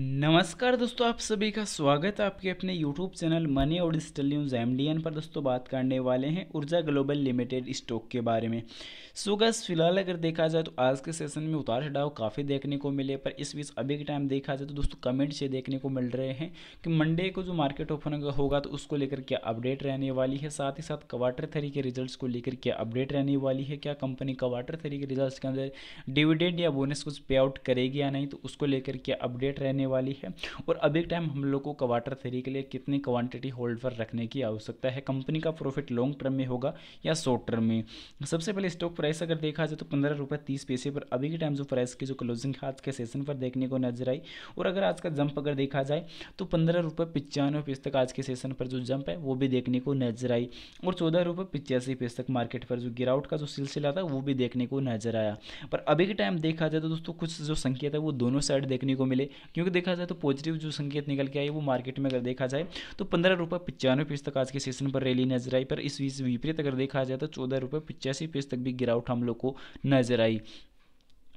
नमस्कार दोस्तों आप सभी का स्वागत है आपके अपने यूट्यूब चैनल मनी और डिजिटल न्यूज़ एम पर दोस्तों बात करने वाले हैं ऊर्जा ग्लोबल लिमिटेड स्टॉक के बारे में सो फिलहाल अगर देखा जाए तो आज के सेशन में उतार चढ़ाव काफ़ी देखने को मिले पर इस बीच अभी के टाइम देखा जाए तो दोस्तों कमेंट से देखने को मिल रहे हैं कि मंडे को जो मार्केट ओपन होगा तो उसको लेकर क्या अपडेट रहने वाली है साथ ही साथ क्वार्टर थ्री के रिजल्ट को लेकर क्या अपडेट रहने वाली है क्या कंपनी क्वार्टर थ्री के रिजल्ट के अंदर डिविडेंड या बोनस कुछ पे आउट करेगी या नहीं तो उसको लेकर क्या अपडेट रहने वाली है और अभी टाइम हम लोग को क्वार्टर थ्री के लिए कितनी क्वांटिटी होल्ड पर रखने की आवश्यकता है कंपनी का प्रॉफिट लॉन्ग टर्म में होगा या शॉर्ट टर्म में सबसे पहले स्टॉक प्राइस अगर देखा जाए तो पंद्रह रुपये तीस पैसे पर अभी के टाइम जो प्राइस की जो क्लोजिंग है आज के सेशन पर देखने को नजर आई और अगर आज का जंप अगर देखा जाए तो पंद्रह रुपये पिचानवे पैसे तक आज के सेशन पर जो जंप है वो भी देखने को नजर आई और चौदह रुपये पिचासी पैसे तक मार्केट पर जो गिरावट का जो सिलसिला था वो भी देखने को नजर आया पर अभी के टाइम देखा जाए तो दोस्तों कुछ जो संकेत है वो दोनों साइड देखने को मिले क्योंकि देखा जाए तो पॉजिटिव जो संकेत निकल के आए वो मार्केट में अगर देखा जाए तो पंद्रह रुपये पचानवे पेज तक आज के सेशन पर रैली नजर आई पर इस विपरीत अगर देखा जाए तो चौदह रुपये पचासी पेज तक भी गिरावट हम लोग को नजर आई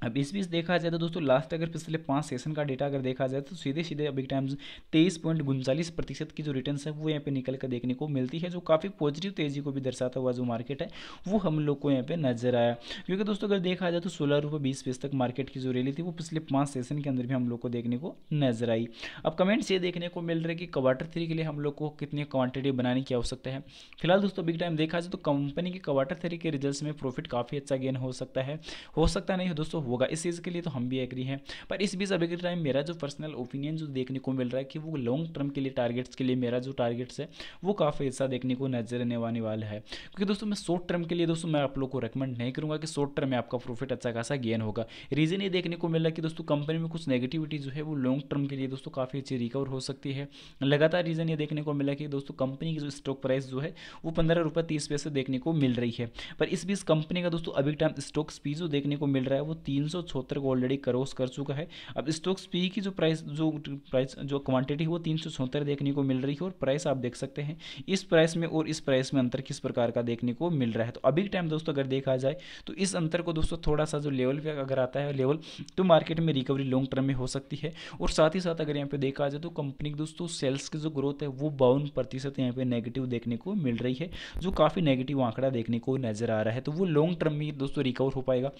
अब इस बीच देखा जाए तो दोस्तों लास्ट अगर पिछले पाँच सेशन का डेटा अगर देखा जाए तो सीधे सीधे बिग टाइम्स तेईस पॉइंट उनचालीस प्रतिशत की जो रिटर्न है वो यहाँ पे निकल कर देखने को मिलती है जो काफ़ी पॉजिटिव तेजी को भी दर्शाता हुआ जो मार्केट है वो हम लोग को यहाँ पे नजर आया क्योंकि दोस्तों अगर देखा जाए तो सोलह रुपये बीस पैसे तक मार्केट की जो रैली थी वो पिछले पाँच सेशन के अंदर भी हम लोग को देखने को नजर आई अब कमेंट्स ये देखने को मिल रहे कि क्वार्टर थ्री के लिए हम लोग को कितनी क्वान्टिटी बनाने की आवश्यकता है फिलहाल दोस्तों बिग टाइम देखा जाए तो कंपनी के क्वार्टर थ्री के रिजल्ट में प्रॉफिट काफ़ी अच्छा गेन हो सकता है हो सकता नहीं दोस्तों होगा इस चीज़ के लिए तो हम भी एग्री हैं पर इस बीच अभी के टाइम मेरा जो पर्सनल ओपिनियन जो देखने को मिल रहा है कि वो लॉन्ग टर्म के लिए टारगेट्स के लिए मेरा जो टारगेट्स है वो काफ़ी ऐसा देखने को नजर रहने वाने वाला है क्योंकि दोस्तों मैं शॉर्ट टर्म के लिए दोस्तों मैं आप लोग को रिकमेंड नहीं करूँगा कि शॉर्ट टर्म में आपका प्रॉफिट अच्छा खासा गेन होगा रीज़न ये देखने को मिल रहा है कि दोस्तों कंपनी में कुछ नेगेटिविटी जो है वो लॉन्ग टर्म के लिए दोस्तों काफ़ी अच्छी रिकवर हो सकती है लगातार रीज़न ये देखने को मिला कि दोस्तों कंपनी की जो स्टॉक प्राइस जो है वो पंद्रह रुपये तीस पैसे देखने को मिल रही है पर इस बीच कंपनी का दोस्तों अभी टाइम स्टॉक पी जो देखने को मिल रहा है वो तीन तीन सौ छहत्तर को ऑलरेडी क्रॉस कर चुका है अब स्टॉक्स पी की जो प्राइस जो प्राइस जो क्वांटिटी है वो तीन सौ छहत्तर देखने को मिल रही है और प्राइस आप देख सकते हैं इस प्राइस में और इस प्राइस में अंतर किस प्रकार का देखने को मिल रहा है तो अभी टाइम दोस्तों अगर देखा जाए तो इस अंतर को दोस्तों थोड़ा सा जो लेवल पर अगर आता है लेवल तो मार्केट में रिकवरी लॉन्ग टर्म में हो सकती है और साथ ही साथ अगर यहाँ पर देखा जाए तो कंपनी दोस्तों सेल्स की जो ग्रोथ है वो बावन प्रतिशत यहाँ पर नेगेटिव देखने को मिल रही है जो काफ़ी नेगेटिव आंकड़ा देखने को नजर आ रहा है तो वो लॉन्ग टर्म में दोस्तों रिकवर हो पाएगा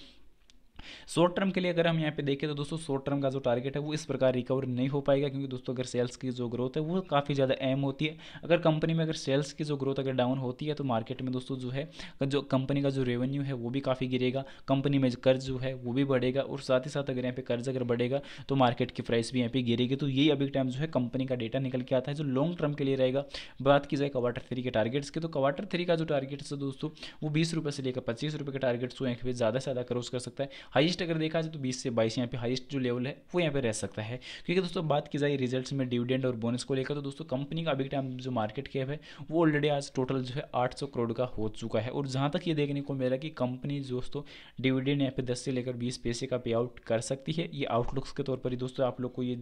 शॉर्ट टर्म के लिए अगर हम यहाँ पे देखें तो दोस्तों शॉर्ट टर्म का जो टारगेट है वो इस प्रकार रिकवर नहीं हो पाएगा क्योंकि दोस्तों अगर सेल्स की जो ग्रोथ है वो काफ़ी ज़्यादा एम होती है अगर कंपनी में अगर सेल्स की जो ग्रोथ अगर डाउन होती है तो मार्केट में दोस्तों जो है जो कंपनी का जो रेवेन्यू है वो भी काफ़ी गिरेगा कंपनी में कर्ज जो है वो भी बढ़ेगा और साथ ही साथ अगर यहाँ पे कर्ज अगर बढ़ेगा तो मार्केट की प्राइस भी यहाँ पर गिरेगी तो यही अभी टाइम जो है कंपनी का डेटा निकल के आता है जो लॉन्ग टर्म के लिए रहेगा बात की जाए क्वार्टर थ्री के टारगेट्स की तो क्वार्टर थ्री का जो टारगेट्स है दोस्तों वो बीस रुपये से लेकर पच्चीस रुपये के टारगेट्स को यहाँ पर ज़्यादा से ज़्यादा क्रॉस कर सकता है हाइस्ट अगर देखा जाए तो बीस से बाईस यहाँ पे हाइस्ट जो लेवल है वो यहाँ पे रह सकता है क्योंकि दोस्तों बात की जाए रिजल्ट में डिविडेंड और बोनस को लेकर तो दोस्तों कंपनी का अभी टाइम जो मार्केट कैप है वो ऑलरेडी आज टोटल जो है आठ करोड़ का हो चुका है और जहाँ तक ये देखने को मिला कि कंपनी दोस्तों डिविडेंड यहाँ पे दस से लेकर बीस पैसे का पे आउट कर सकती है ये आउटलुक्स के तौर पर ही दोस्तों आप लोग को ये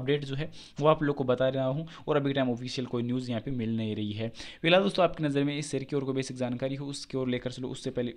अपडेट जो है वो आप लोग को बता रहा हूँ और अभी टाइम ऑफिशियल कोई न्यूज़ यहाँ पे मिल नहीं रही है फिलहाल दोस्तों आपकी नज़र में इस शेयर की ओर को बेसिक जानकारी हो उसकी और लेकर चलो उससे पहले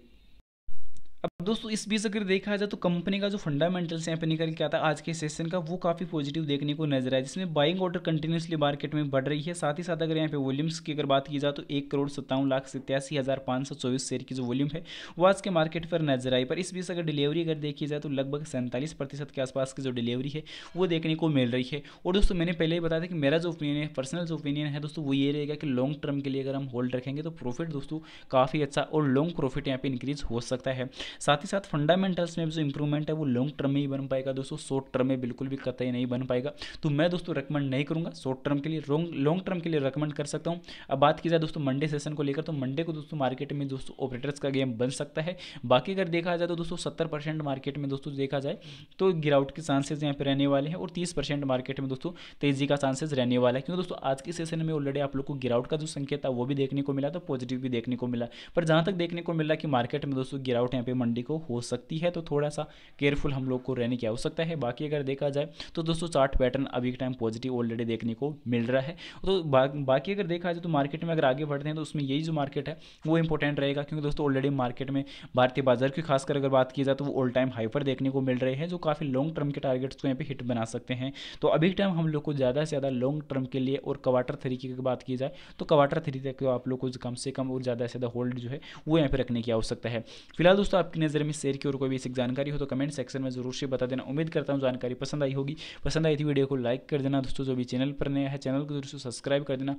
दोस्तों इस बीच अगर देखा जाए तो कंपनी का जो फंडामेंटल्स यहाँ पे निकल के आता है आज के सेशन का वो काफ़ी पॉजिटिव देखने को नजर आया जिसमें बाइंग ऑर्डर कंटिन्यूसली मार्केट में बढ़ रही है साथ ही साथ अगर यहाँ पे वॉल्यूम्स की अगर बात की जाए तो एक करोड़ सत्तावन लाख सत्यासी हज़ार पाँच सौ चौबीस शेयर की जो वॉल्यूम है वो आज के मार्केट पर नजर आई पर इस बीच अगर डिलीवरी अगर देखी जाए तो लगभग सैंतालीस प्रतिशत के आसपास की जो डिलीवरी है वो देखने को मिल रही है और दोस्तों मैंने पहले ही बताया था कि मेरा जो ओपिनियन है पर्सनल जो ओपिनियन है दोस्तों वो ये रहेगा कि लॉन्ग टर्म के लिए अगर हम होल्ड रखेंगे तो प्रॉफिट दोस्तों काफ़ी अच्छा और लॉन्ग प्रॉफिट यहाँ पे इंक्रीज हो सकता है साथ ही साथ फंडामेंटल्स में जो इंप्रूवमेंट है वो लॉन्ग टर्म में ही बन पाएगा दोस्तों शॉर्ट टर्म में बिल्कुल भी कतई नहीं बन पाएगा तो मैं दोस्तों रिकमेंड नहीं करूंगा शॉर्ट टर्म के लिए लॉन्ग टर्म के लिए रिकमेंड कर सकता हूँ अब बात की जाए दोस्तों मंडे सेशन को लेकर तो मंडे को दोस्तों मार्केट में दोस्तों ऑपरेटर्स का गेम बन सकता है बाकी अगर देखा जाए तो दोस्तों सत्तर परसेंट मार्केट में दोस्तों देखा जाए तो गिरावट के चांसेज यहाँ पर रहने वाले हैं और तीस परसेंट मार्केट में दोस्तों तेजी का चांसेस रहने वाला है क्योंकि दोस्तों आज के सेशन में ऑलरेडी आप लोग को गिरावट का जो संकेत था वो भी देखने को मिला तो पॉजिटिव भी देखने को मिला पर जहाँ तक देखने को मिला कि मार्केट में दोस्तों गिरावट यहाँ पे मंडी को हो सकती है तो थोड़ा सा केयरफुल हम लोग को रहने की आवश्यकता है बाकी अगर देखा जाए तो दोस्तों चार्ट पैटर्न अभी के टाइम पॉजिटिव ऑलरेडी देखने को मिल रहा है तो बा, बाकी अगर देखा जाए तो मार्केट में अगर आगे बढ़ते हैं तो उसमें यही जो मार्केट है वो इंपॉर्टेंट रहेगा क्योंकि दोस्तों ऑलरेडी मार्केट में भारतीय बाजार की खासकर अगर बात की जाए तो वो ऑल टाइम हाई पर देखने को मिल रहे हैं जो काफ़ी लॉन्ग टर्म के टारगेट्स को यहाँ पे हिट बना सकते हैं तो अभी टाइम हम लोग को ज़्यादा से ज़्यादा लॉन्ग टर्म के लिए और क्वार्टर थ्री की बात की जाए तो क्वार्टर थ्री तक आप लोग को कम से कम और ज़्यादा से ज़्यादा होल्ड जो है वो यहाँ पे रखने की आवश्यकता है फिलहाल दोस्तों आपकी नज़र नज़र में शेयर की और कोई बेसिक जानकारी हो तो कमेंट सेक्शन में जरूर से बता देना उम्मीद करता हूँ जानकारी पसंद आई होगी पसंद आई थी वीडियो को लाइक कर देना दोस्तों जो भी चैनल पर नया है चैनल को दोस्तों सब्सक्राइब कर देना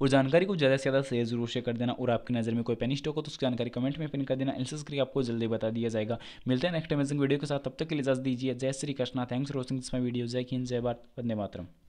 और जानकारी को ज़्यादा से ज़्यादा शेयर जरूर शेयर कर देना और आपकी नज़र में कोई पेन स्टॉक हो तो उसकी जानकारी कमेंट में पिन कर देना एंसर्स करके आपको जल्दी बता दिया जाएगा मिलते हैं नेक्स्ट अमेजिंग वीडियो के साथ तब तक के लिए इजाज़ दीजिए जय Shri Krishna thanks for watching this my video जय हिंद जय भारत वंदे मातरम